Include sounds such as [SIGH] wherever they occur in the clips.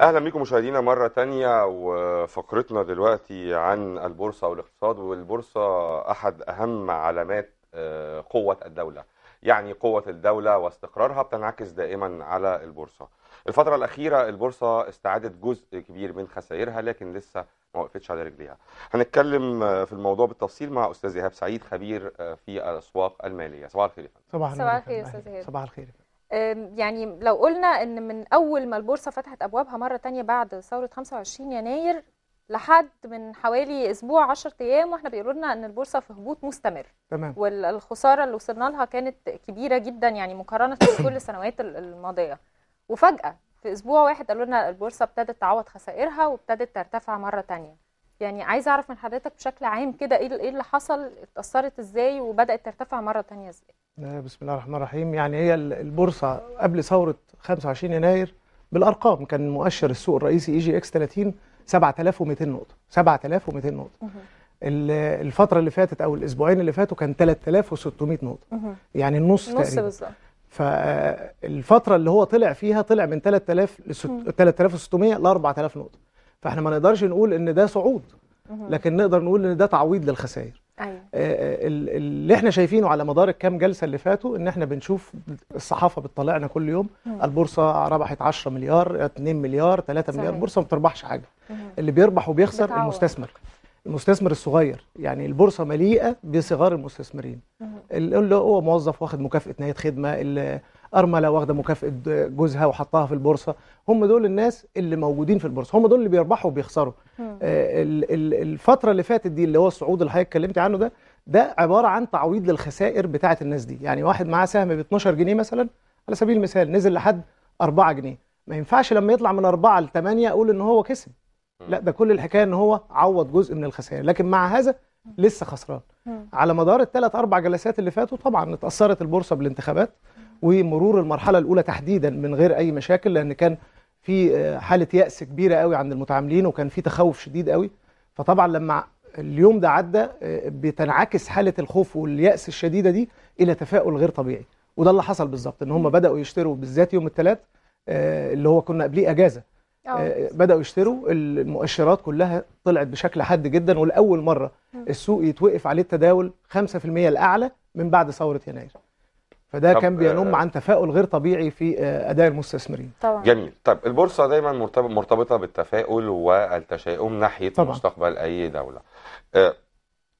اهلا بيكم مشاهدينا مره تانية وفقرتنا دلوقتي عن البورصه والاقتصاد والبورصه احد اهم علامات آه، قوه الدوله يعني قوه الدوله واستقرارها بتنعكس دائما على البورصه الفتره الاخيره البورصه استعادت جزء كبير من خسائرها لكن لسه ما وقفتش على رجليها هنتكلم آه، في الموضوع بالتفصيل مع استاذ ايهاب سعيد خبير آه، في الاسواق الماليه صباح الخير صباح الخير صباح الخير استاذ ايهاب صباح الخير يعني لو قلنا ان من اول ما البورصه فتحت ابوابها مره تانية بعد ثوره 25 يناير لحد من حوالي اسبوع 10 ايام واحنا بيقولوا لنا ان البورصه في هبوط مستمر تمام والخساره اللي وصلنا لها كانت كبيره جدا يعني مقارنه بكل [COUGHS] السنوات الماضيه وفجاه في اسبوع واحد قالوا لنا البورصه ابتدت تعوض خسائرها وابتدت ترتفع مره تانية يعني عايز اعرف من حضرتك بشكل عام كده إيه, ايه اللي حصل اتاثرت ازاي وبدات ترتفع مره ثانيه ازاي بسم الله الرحمن الرحيم يعني هي البورصه قبل ثوره 25 يناير بالارقام كان مؤشر السوق الرئيسي اي جي اكس 30 7200 نقطه 7200 نقطه الفتره اللي فاتت او الاسبوعين اللي فاتوا كان 3600 نقطه يعني النص تقريبا بالظبط فالفتره آه، اللي هو طلع فيها طلع من 3000 ل 3600 ل 4000 نقطه فاحنا ما نقدرش نقول ان ده صعود لكن نقدر نقول ان ده تعويض للخسائر أيوة. آه، آه، اللي احنا شايفينه على مدار الكام جلسه اللي فاتوا ان احنا بنشوف الصحافه بتطلعنا كل يوم مم. البورصه ربحت 10 مليار 2 مليار 3 صحيح. مليار البورصه ما بتربحش حاجه مم. اللي بيربح وبيخسر بتعوض. المستثمر المستثمر الصغير يعني البورصه مليئه بصغار المستثمرين اللي هو موظف واخد مكافاه نهايه خدمه ارمله واخده مكافاه جوزها وحطها في البورصه هم دول الناس اللي موجودين في البورصه هم دول اللي بيربحوا وبيخسروا آه الفتره اللي فاتت دي اللي هو الصعود اللي حضرتك اتكلمت عنه ده ده عباره عن تعويض للخسائر بتاعه الناس دي يعني واحد معاه سهم ب 12 جنيه مثلا على سبيل المثال نزل لحد 4 جنيه ما ينفعش لما يطلع من 4 ل 8 اقول ان هو كسب لا ده كل الحكايه ان هو عوض جزء من الخسائر لكن مع هذا لسه خسران على مدار الثلاث اربع جلسات اللي فاتوا طبعا اتاثرت البورصه بالانتخابات ومرور المرحلة الأولى تحديدا من غير أي مشاكل لأن كان في آه، حالة يأس كبيرة قوي عند المتعاملين وكان في تخوف شديد قوي فطبعا لما اليوم ده عدى آه، بتنعكس حالة الخوف واليأس الشديدة دي إلى تفاؤل غير طبيعي وده اللي حصل بالظبط ان هم بدأوا يشتروا بالذات يوم الثلاث آه، اللي هو كنا قبليه أجازة بدأوا يشتروا المؤشرات كلها طلعت بشكل حاد جدا ولأول مرة السوق يتوقف عليه التداول 5% الأعلى من بعد ثورة يناير فده كان بينم آه، عن تفاؤل غير طبيعي في آه، اداء المستثمرين طبعا جميل طب البورصه دايما مرتبطه بالتفاؤل والتشاؤم ناحيه طبعا. مستقبل اي دوله آه،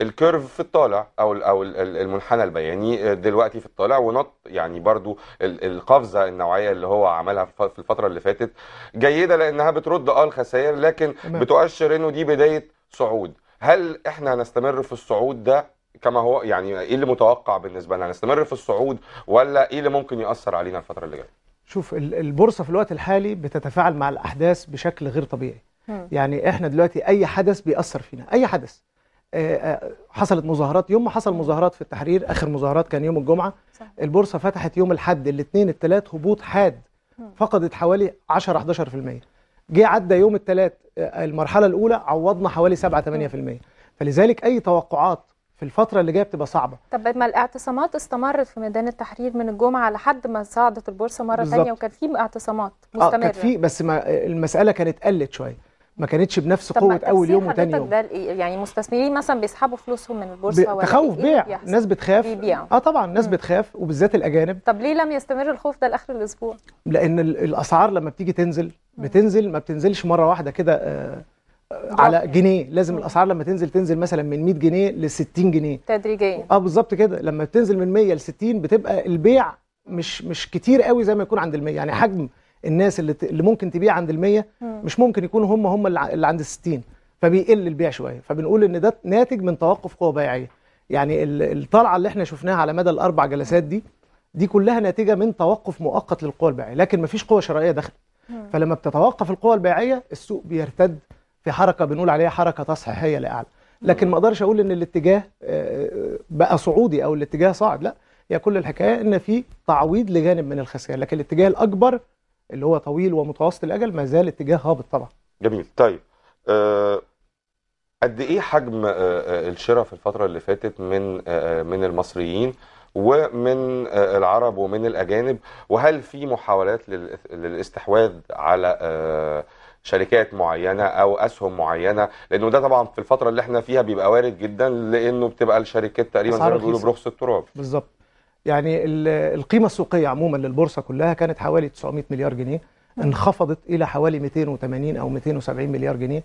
الكيرف في الطالع او او المنحنى البياني دلوقتي في الطالع ونط يعني برضو القفزه النوعيه اللي هو عملها في الفتره اللي فاتت جيده لانها بترد اه الخسائر لكن تمام. بتؤشر انه دي بدايه صعود هل احنا هنستمر في الصعود ده كما هو يعني ايه اللي متوقع بالنسبه لنا نستمر في الصعود ولا ايه اللي ممكن ياثر علينا الفتره اللي جايه شوف البورصه في الوقت الحالي بتتفاعل مع الاحداث بشكل غير طبيعي يعني احنا دلوقتي اي حدث بيأثر فينا اي حدث آه، آه، حصلت مظاهرات يوم ما حصل مظاهرات في التحرير اخر مظاهرات كان يوم الجمعه صح. البورصه فتحت يوم الاحد الاثنين الثلاث هبوط حاد فقدت حوالي 10 11% جه عدى يوم الثلاث آه، المرحله الاولى عوضنا حوالي 7 8% فلذلك اي توقعات في الفترة اللي جاية بتبقى صعبة طب ما الاعتصامات استمرت في ميدان التحرير من الجمعة لحد ما صعدت البورصة مرة بالزبط. تانية وكان في اعتصامات آه، مستمرة اه كان في بس ما المسألة كانت قلت شوية ما كانتش بنفس قوة أول يوم وتاني يوم ده يعني مستثمرين مثلا بيسحبوا فلوسهم من البورصة ولا تخوف إيه؟ بيع الناس بتخاف بيبيع. اه طبعا الناس بتخاف وبالذات الأجانب طب ليه لم يستمر الخوف ده لآخر الأسبوع؟ لأن الأسعار لما بتيجي تنزل بتنزل ما بتنزلش مرة واحدة كده آه على جنيه لازم الاسعار لما تنزل تنزل مثلا من 100 جنيه ل 60 جنيه تدريجيا اه بالظبط كده لما بتنزل من 100 ل 60 بتبقى البيع مش مش كتير قوي زي ما يكون عند ال 100 يعني حجم الناس اللي اللي ممكن تبيع عند ال 100 مش ممكن يكونوا هم هم اللي عند ال 60 فبيقل البيع شويه فبنقول ان ده ناتج من توقف قوه بيعيه يعني الطلعه اللي احنا شفناها على مدى الاربع جلسات دي دي كلها ناتجه من توقف مؤقت للقوى البيعيه لكن مفيش قوه شرائيه داخله فلما بتتوقف القوى البيعيه السوق بيرتد في حركه بنقول عليها حركه تصحيحيه لاعلى لكن ما اقدرش اقول ان الاتجاه آه، بقى صعودي او الاتجاه صعب لا هي كل الحكايه ان في تعويض لجانب من الخسائر لكن الاتجاه الاكبر اللي هو طويل ومتوسط الاجل ما زال اتجاه هابط طبعا جميل طيب آه، قد ايه حجم آه، الشراء في الفتره اللي فاتت من من المصريين ومن العرب ومن الاجانب وهل في محاولات للاستحواذ على شركات معينه او اسهم معينه لانه ده طبعا في الفتره اللي احنا فيها بيبقى وارد جدا لانه بتبقى الشركات تقريبا زي ما بيقولوا برخص التراب بالظبط يعني القيمه السوقيه عموما للبورصه كلها كانت حوالي 900 مليار جنيه انخفضت الى حوالي 280 او 270 مليار جنيه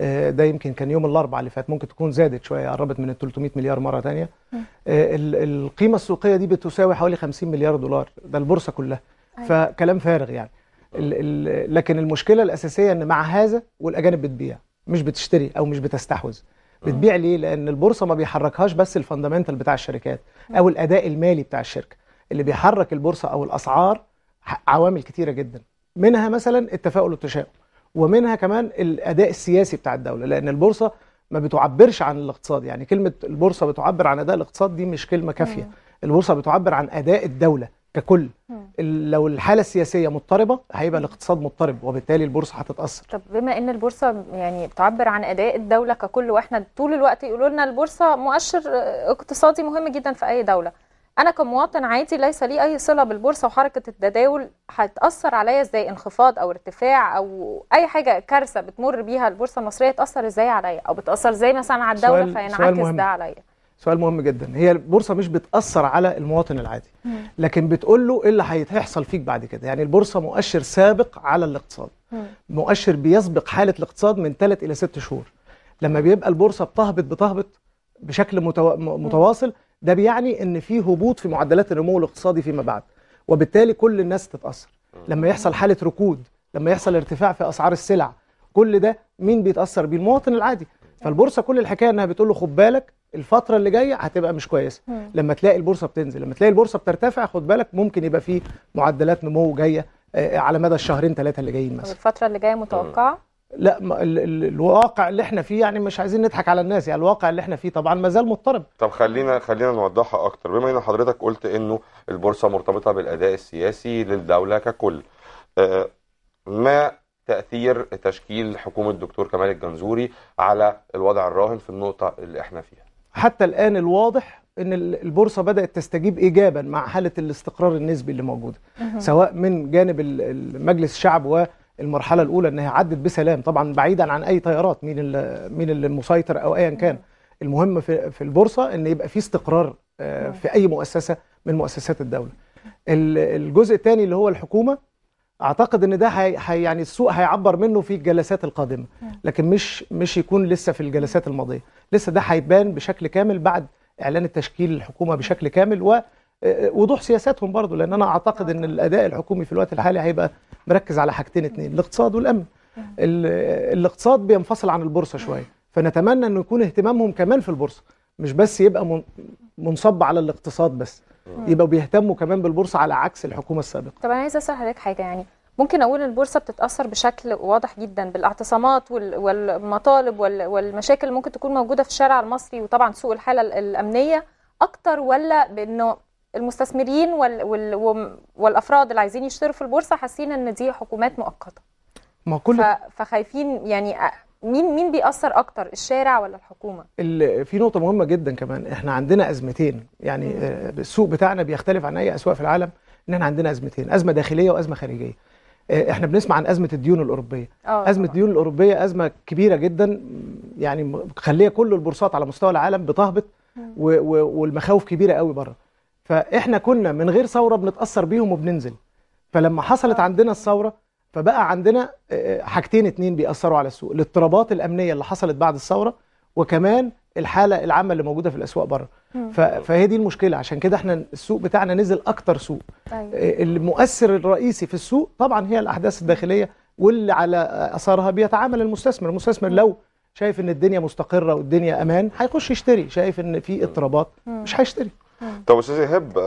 آه، ده يمكن كان يوم الاربعاء اللي فات ممكن تكون زادت شويه قربت من ال 300 مليار مره ثانيه آه، القيمه السوقيه دي بتساوي حوالي 50 مليار دولار ده البورصه كلها أيوة. فكلام فارغ يعني لكن المشكله الاساسيه ان مع هذا والاجانب بتبيع مش بتشتري او مش بتستحوذ آه. بتبيع ليه لان البورصه ما بيحركهاش بس الفندمنتال بتاع الشركات او الاداء المالي بتاع الشركه اللي بيحرك البورصه او الاسعار عوامل كتيره جدا منها مثلا التفاؤل والتشاؤم ومنها كمان الاداء السياسي بتاع الدوله لان البورصه ما بتعبرش عن الاقتصاد يعني كلمه البورصه بتعبر عن اداء الاقتصاد دي مش كلمه كافيه آه. البورصه بتعبر عن اداء الدوله ككل لو الحاله السياسيه مضطربه هيبقى الاقتصاد مضطرب وبالتالي البورصه هتتاثر طب بما ان البورصه يعني بتعبر عن اداء الدوله ككل واحنا طول الوقت يقولوا لنا البورصه مؤشر اقتصادي مهم جدا في اي دوله انا كمواطن عادي ليس لي اي صله بالبورصه وحركه التداول هتاثر عليا ازاي انخفاض او ارتفاع او اي حاجه كارثه بتمر بيها البورصه المصريه تاثر ازاي عليا او بتاثر ازاي مثلا على الدوله فينعكس ده عليا سؤال مهم جدا هي البورصه مش بتاثر على المواطن العادي لكن بتقول له ايه اللي هيحصل فيك بعد كده يعني البورصه مؤشر سابق على الاقتصاد مؤشر بيسبق حاله الاقتصاد من 3 الى 6 شهور لما بيبقى البورصه بتهبط بتهبط بشكل متواصل ده بيعني ان في هبوط في معدلات النمو الاقتصادي فيما بعد وبالتالي كل الناس تتاثر لما يحصل حاله ركود لما يحصل ارتفاع في اسعار السلع كل ده مين بيتاثر بيه المواطن العادي فالبورصه كل الحكايه انها بتقول له خد بالك الفتره اللي جايه هتبقى مش كويسه لما تلاقي البورصه بتنزل لما تلاقي البورصه بترتفع خد بالك ممكن يبقى في معدلات نمو جايه آه، آه، على مدى الشهرين ثلاثه اللي جايين مثلا الفتره اللي جايه متوقعه لا ال ال الواقع اللي احنا فيه يعني مش عايزين نضحك على الناس يعني الواقع اللي احنا فيه طبعا ما زال مضطرب طب خلينا خلينا نوضحها اكتر بما ان حضرتك قلت انه البورصه مرتبطه بالاداء السياسي للدوله ككل آه، ما تاثير تشكيل حكومه الدكتور كمال الجنزوري على الوضع الراهن في النقطه اللي احنا فيها حتى الان الواضح ان البورصه بدات تستجيب ايجابا مع حاله الاستقرار النسبي اللي موجوده سواء من جانب مجلس الشعب و المرحله الاولى انها عدت بسلام طبعا بعيدا عن اي طيارات مين مين المسيطر او ايا كان المهم في, في البورصه ان يبقى في استقرار آه، في اي مؤسسه من مؤسسات الدوله الجزء الثاني اللي هو الحكومه اعتقد ان ده هي حي... يعني السوق هيعبر منه في الجلسات القادمه لكن مش مش يكون لسه في الجلسات الماضيه لسه ده هيبان بشكل كامل بعد اعلان التشكيل الحكومه بشكل كامل و آه، آه، وضوح سياساتهم برضو لان انا اعتقد ان آه، الاداء الحكومي في الوقت الحالي هيبقى مركز على حاجتين اتنين الاقتصاد والامن الاقتصاد بينفصل عن البورصه شويه فنتمنى انه يكون اهتمامهم كمان في البورصه مش بس يبقى منصب على الاقتصاد بس يبقوا بيهتموا كمان بالبورصه على عكس الحكومه السابقه طب انا عايز اسال حضرتك حاجه يعني ممكن اقول البورصه بتتاثر بشكل واضح جدا بالاعتصامات والمطالب والمشاكل اللي ممكن تكون موجوده في الشارع المصري وطبعا سوء الحاله الامنيه اكتر ولا بانه المستثمرين وال وال والافراد اللي عايزين يشتروا في البورصه حاسين ان دي حكومات مؤقته ما كل فخايفين يعني مين مين بيأثر اكتر الشارع ولا الحكومه في نقطه مهمه جدا كمان احنا عندنا ازمتين يعني مم. آه، السوق بتاعنا بيختلف عن اي اسواق في العالم ان احنا عندنا ازمتين ازمه داخليه وازمه خارجيه آه، احنا بنسمع عن ازمه الديون الاوروبيه أوه. ازمه الديون الاوروبيه ازمه كبيره جدا يعني مخليه كل البورصات على مستوى العالم بتهبط والمخاوف كبيره قوي بره فاحنا كنا من غير ثوره بنتاثر بيهم وبننزل فلما حصلت آه. عندنا الثوره فبقى عندنا آه، آه، حاجتين اتنين بيأثروا على السوق الاضطرابات الأمنية اللي حصلت بعد الثورة وكمان الحالة العامة اللي موجودة في الأسواق بره فهي دي المشكلة عشان كده احنا السوق بتاعنا نزل أكتر سوق أيوة. آه، المؤثر الرئيسي في السوق طبعا هي الأحداث الداخلية واللي على أثارها بيتعامل المستثمر المستثمر لو شايف ان الدنيا مستقره والدنيا امان هيخش يشتري شايف ان في اضطرابات مش هيشتري طب استاذ ايهاب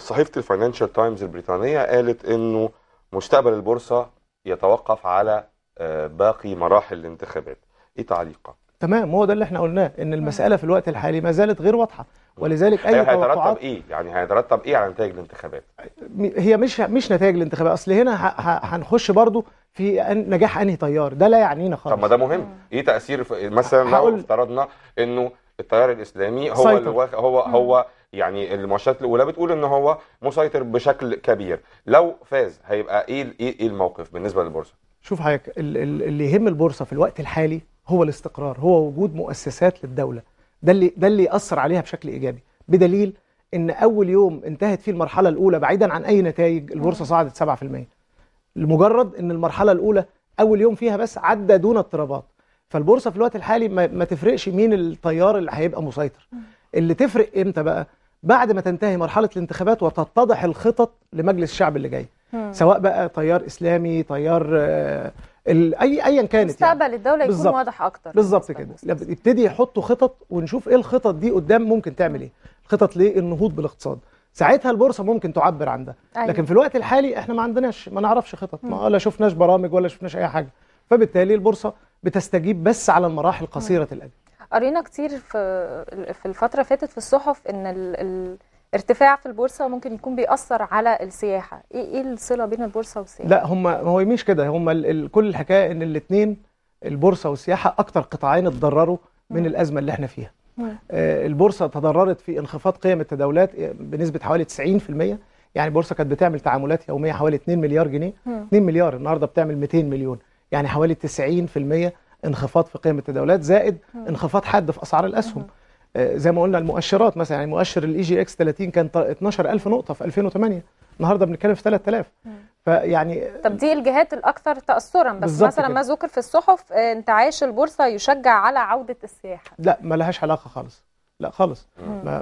صحيفه الفاينانشال تايمز البريطانيه قالت انه مستقبل البورصه يتوقف على آه، باقي مراحل الانتخابات ايه تعليقك تمام هو ده اللي احنا قلناه ان المساله في الوقت الحالي ما زالت غير واضحه ولذلك اي أيوة هيترتب ايه يعني هيترتب ايه على نتائج الانتخابات هي مش مش نتائج الانتخابات اصل هنا هنخش برضو في نجاح انهي تيار ده لا يعنينا خالص طب ما ده مهم آه. ايه تاثير مثلا لو افترضنا انه التيار الاسلامي هو اللي هو هو يعني المؤشرات الاولى بتقول ان هو مسيطر بشكل كبير لو فاز هيبقى ايه إيه-, ايه الموقف بالنسبه للبورصه شوف حضرتك اللي يهم البورصه في الوقت الحالي هو الاستقرار هو وجود مؤسسات للدوله ده اللي ده اللي ياثر عليها بشكل ايجابي بدليل ان اول يوم انتهت فيه المرحله الاولى بعيدا عن اي نتائج البورصه صعدت 7% لمجرد ان المرحله الاولى اول يوم فيها بس عدى دون اضطرابات فالبورصه في الوقت الحالي ما, ما تفرقش مين التيار اللي هيبقى مسيطر اللي تفرق امتى بقى بعد ما تنتهي مرحله الانتخابات وتتضح الخطط لمجلس الشعب اللي جاي مم. سواء بقى تيار اسلامي تيار آه، اي ايا كانت يعني. مستقبل يعني. الدوله يكون واضح اكتر بالظبط كده يبتدي يحطوا خطط ونشوف ايه الخطط دي قدام ممكن تعمل ايه خطط للنهوض بالاقتصاد ساعتها البورصه ممكن تعبر عن ده أيوة. لكن في الوقت الحالي احنا ما عندناش ما نعرفش خطط مم. ما لا شفناش برامج ولا شفناش اي حاجه فبالتالي البورصه بتستجيب بس على المراحل قصيره الاجل قرينا كتير في في الفتره اللي فاتت في الصحف ان الارتفاع في البورصه ممكن يكون بيأثر على السياحه ايه ايه الصله بين البورصه والسياحه لا هم هو مش كده هم كل الحكايه ان الاثنين البورصه والسياحه اكتر قطاعين اتضرروا من م. الازمه اللي احنا فيها م. آه البورصه تضررت في انخفاض قيم التداولات آه، بنسبه حوالي 90% يعني البورصه كانت بتعمل تعاملات يوميه حوالي 2 مليار جنيه م. 2 مليار النهارده بتعمل 200 مليون يعني حوالي 90% انخفاض في قيمه التداولات زائد انخفاض حاد في اسعار الاسهم آه، زي ما قلنا المؤشرات مثلا يعني مؤشر الاي جي اكس 30 كان 12000 نقطه في 2008 النهارده بنتكلم في 3000 فيعني آه، طب دي الجهات الاكثر تاثرا بس مثلا كده. ما ذكر في الصحف آه، انتعاش البورصه يشجع على عوده السياحه لا ما لهاش علاقه خالص لا خالص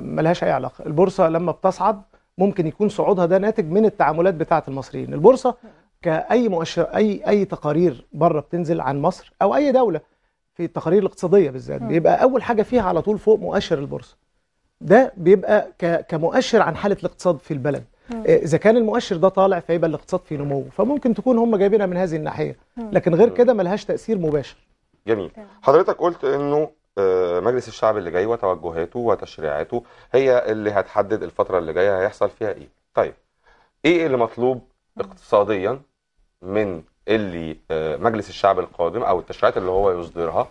ما لهاش اي علاقه البورصه لما بتصعد ممكن يكون صعودها ده ناتج من التعاملات بتاعه المصريين البورصه كأي مؤشر أي أي تقارير بره بتنزل عن مصر أو أي دولة في التقارير الاقتصادية بالذات بيبقى أول حاجة فيها على طول فوق مؤشر البورصة ده بيبقى كمؤشر عن حالة الاقتصاد في البلد آه، إذا كان المؤشر ده طالع فيبقى الاقتصاد في نمو فممكن تكون هم جايبينها من هذه الناحية لكن غير كده ملهاش تأثير مباشر جميل حضرتك قلت انه آه، مجلس الشعب اللي جاي وتوجهاته وتشريعاته هي اللي هتحدد الفتره اللي جايه هيحصل فيها ايه طيب ايه اللي مطلوب اقتصاديا من اللي آه، مجلس الشعب القادم او التشريعات اللي هو يصدرها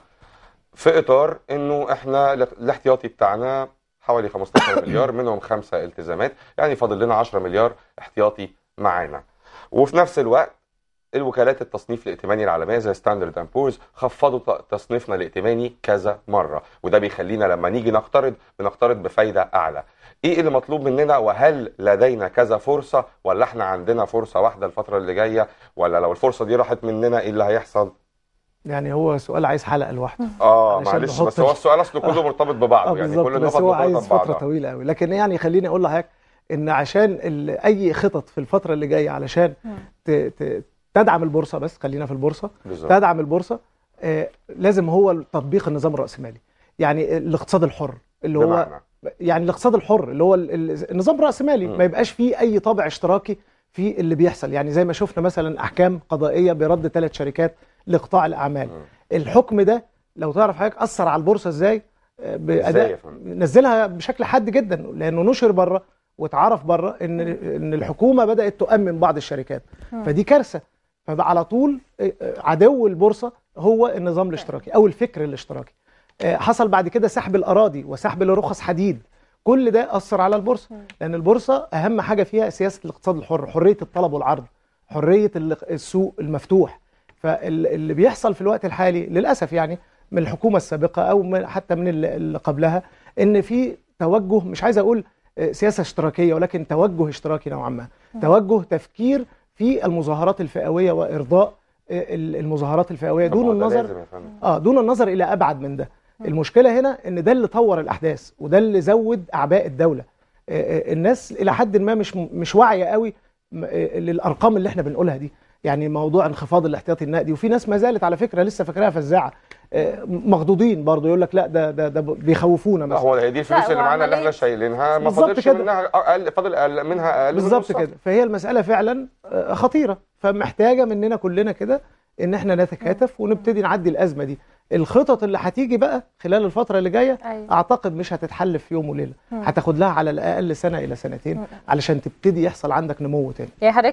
في اطار انه احنا الاحتياطي بتاعنا حوالي 15 [COUGHS] مليار منهم خمسه التزامات يعني فاضل لنا 10 مليار احتياطي معانا وفي نفس الوقت الوكالات التصنيف الائتماني العالميه زي ستاندرد اند بورز خفضوا تصنيفنا الائتماني كذا مره وده بيخلينا لما نيجي نقترض بنقترض بفايده اعلى ايه اللي مطلوب مننا وهل لدينا كذا فرصه ولا احنا عندنا فرصه واحده الفتره اللي جايه ولا لو الفرصه دي راحت مننا ايه اللي هيحصل يعني هو سؤال عايز حلقه لوحده اه معلش بس هو السؤال اصله كله مرتبط ببعضه آه يعني كل النقط بس هو عايز فتره طويله قوي لكن يعني خليني اقول لحضرتك ان عشان اي خطط في الفتره اللي جايه علشان تدعم البورصه بس خلينا في البورصه بالزبط. تدعم البورصه آه لازم هو تطبيق النظام الراسمالي يعني الاقتصاد الحر اللي هو يعني الاقتصاد الحر اللي هو النظام الرأسمالي ما يبقاش فيه أي طابع اشتراكي في اللي بيحصل يعني زي ما شفنا مثلا أحكام قضائية برد ثلاث شركات لقطاع الأعمال الحكم ده لو تعرف حضرتك أثر على البورصة إزاي بأداء نزلها بشكل حاد جدا لأنه نشر بره واتعرف بره إن إن الحكومة بدأت تؤمن بعض الشركات فدي كارثة فعلى طول آه، آه، عدو البورصة هو النظام الاشتراكي أو الفكر الاشتراكي آه، حصل بعد كده سحب الأراضي وسحب لرخص حديد كل ده أثر على البورصة لأن البورصة أهم حاجة فيها سياسة الاقتصاد الحر حرية الطلب والعرض حرية السوق المفتوح فاللي بيحصل في الوقت الحالي للأسف يعني من الحكومة السابقة أو من حتى من اللي قبلها إن في توجه مش عايز أقول آه، سياسة اشتراكية ولكن توجه اشتراكي نوعا ما توجه تفكير في المظاهرات الفئوية وإرضاء آه، المظاهرات الفئويه دون النظر اه دون النظر الى ابعد من ده المشكله هنا ان ده اللي طور الاحداث وده اللي زود اعباء الدوله الناس الى حد ما مش مش واعيه قوي للارقام اللي احنا بنقولها دي يعني موضوع انخفاض الاحتياطي النقدي وفي ناس ما زالت على فكره لسه فاكراها فزاعه مخضوضين برضه يقول لك لا ده ده ده بيخوفونا مثلا هو هي دي الفلوس اللي معانا اللي احنا شايلينها ما فاضلش منها اقل فاضل اقل منها اقل بالظبط كده فهي المساله فعلا خطيره فمحتاجه مننا كلنا كده ان احنا نتكاتف ونبتدي نعدي الازمه دي الخطط اللي هتيجي بقى خلال الفتره اللي جايه أيوة. اعتقد مش هتتحل في يوم وليله هتاخد لها على الاقل سنه الى سنتين علشان تبتدي يحصل عندك نمو تاني